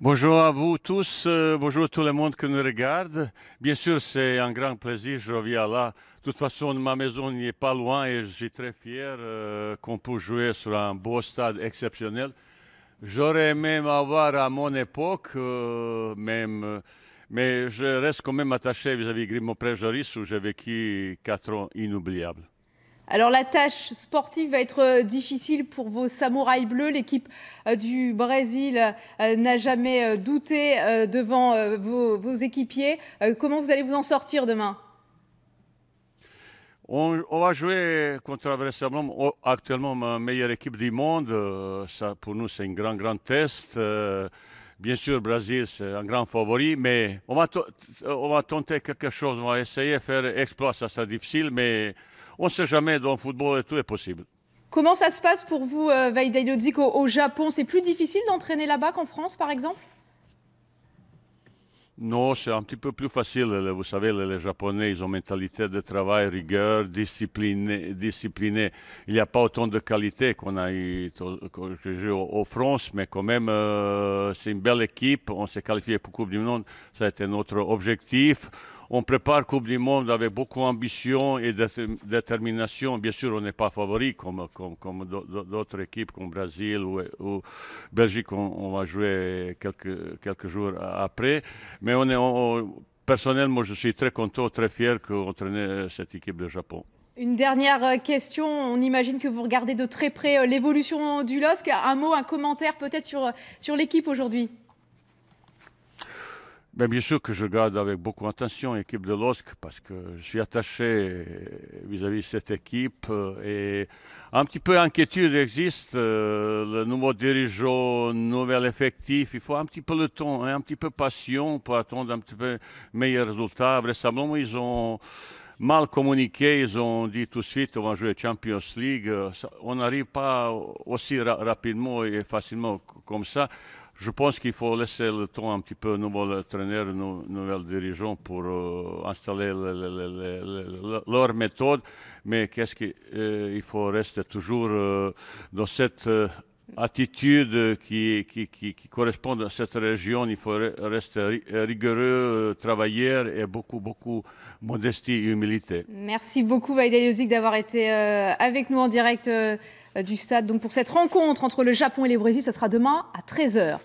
Bonjour à vous tous, euh, bonjour à tout le monde qui nous regarde. Bien sûr, c'est un grand plaisir, je reviens là. De toute façon, ma maison n'est pas loin et je suis très fier euh, qu'on puisse jouer sur un beau stade exceptionnel. J'aurais aimé avoir à mon époque, euh, même, mais je reste quand même attaché vis-à-vis Grimo préjoris où j'ai vécu quatre ans inoubliables. Alors la tâche sportive va être euh, difficile pour vos samouraïs bleus. L'équipe euh, du Brésil euh, n'a jamais douté devant vos, équipiers. Comment vous allez vous en sortir demain on, va jouer contre Brésil. actuellement ma meilleure équipe du monde. pour nous, c'est un grand, grand test. Bien sûr, le Brésil, c'est un grand favori, mais on va, euh, on tenter quelque chose, on va essayer de faire exploit. Ça sera difficile, mais on ne sait jamais, dans le football, tout est possible. Comment ça se passe pour vous, euh, Vaidei au, au Japon C'est plus difficile d'entraîner là-bas qu'en France, par exemple non, c'est un petit peu plus facile. Vous savez, les Japonais, ils ont mentalité de travail, rigueur, disciplinée. Il n'y a pas autant de qualité qu'on a eu en France, mais quand même, euh, c'est une belle équipe. On s'est qualifié pour Coupe du Monde. Ça a été notre objectif on prépare Coupe du Monde avec beaucoup d'ambition et de détermination. Bien sûr, on n'est pas favori comme, d'autres équipes comme Brésil ou, ou Belgique. On, va jouer quelques, jours après. Mais on est, personnellement, je suis très content, très fier d'entraîner cette équipe de Japon. Une dernière euh, question. On imagine que vous regardez de très près euh, l'évolution du LOSC. Un mot, un commentaire peut-être sur euh, l'équipe aujourd'hui ben, bien, sûr que je garde avec beaucoup d'attention l'équipe de LOSC parce que je suis attaché vis-à-vis de cette équipe euh, et un petit peu inquiétude existe. Euh, le nouveau dirigeant, nouvel effectif, il faut un petit peu de temps, hein, un petit peu de passion pour attendre un petit peu meilleurs résultats. récemment ils ont mal communiqué, ils ont dit tout de suite on va jouer Champions League. On n'arrive pas aussi rapidement et facilement comme ça je pense qu'il faut laisser le temps un petit peu au nouvel entraîneur, nos nouvel dirigeant pour euh, installer leur méthode. Mais qu'est-ce qu'il euh, faut rester toujours euh, dans cette attitude qui, qui, qui, correspondent à cette région. Il faut rester rigoureux, euh, travailleur et beaucoup, beaucoup modestie et humilité. Merci beaucoup, Vaïda d'avoir été euh, avec nous en direct euh, du stade. Donc pour cette rencontre entre le Japon et le Brésil, ce sera demain à 13h.